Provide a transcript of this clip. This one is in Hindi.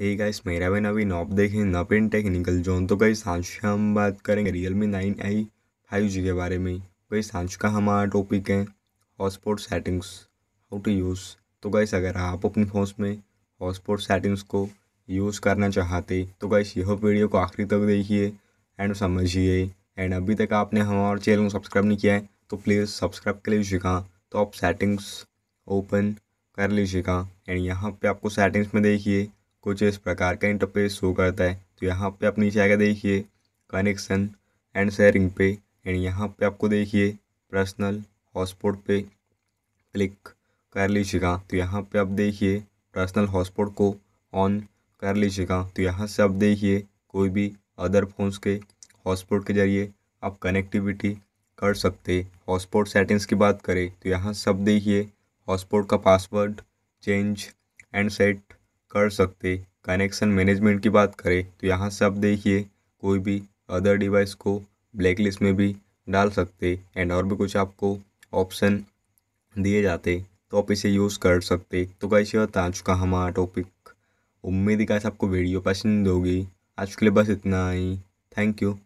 हे गाइस मेरा भाई नवीन आप देखें नवीन टेक्निकल जोन तो गई सांझ हम बात करेंगे Realme nine I five G के बारे में गई सांझ का हमारा टॉपिक है hotspot settings how to use तो गाइस अगर आप अपने फ़ोन में हॉटस्पॉट सेटिंग्स को यूज़ करना चाहते तो गाइस यह वीडियो को आखिरी तक देखिए एंड समझिए एंड अभी तक आपने हमारे चैनल को सब्सक्राइब नहीं किया है तो प्लीज़ सब्सक्राइब कर लीजिएगा तो आप सेटिंग्स ओपन कर लीजिएगा एंड यहाँ पर आपको सेटिंग्स में देखिए कुछ इस प्रकार का इंटरफेस शो करता है तो यहाँ पे आप नीचे आगे देखिए कनेक्शन एंड शेयरिंग पे एंड यहाँ पे आपको देखिए पर्सनल हॉटस्पॉट पे क्लिक कर लीजिएगा तो यहाँ पे आप देखिए पर्सनल हॉटस्पॉट को ऑन कर लीजिएगा तो यहाँ से आप देखिए कोई भी अदर फोन्स के हॉटस्पॉट के जरिए आप कनेक्टिविटी कर सकते हॉटस्पॉट सेटिंग्स की बात करें तो यहाँ सब देखिए हॉटस्पॉट का पासवर्ड चेंज एंड सेट कर सकते कनेक्शन मैनेजमेंट की बात करें तो यहाँ से आप देखिए कोई भी अदर डिवाइस को ब्लैक लिस्ट में भी डाल सकते एंड और भी कुछ आपको ऑप्शन दिए जाते तो आप इसे यूज़ कर सकते तो कैसे होता आ चुका हमारा टॉपिक उम्मीद है कैसे आपको वीडियो पसंद होगी आज के लिए बस इतना ही थैंक यू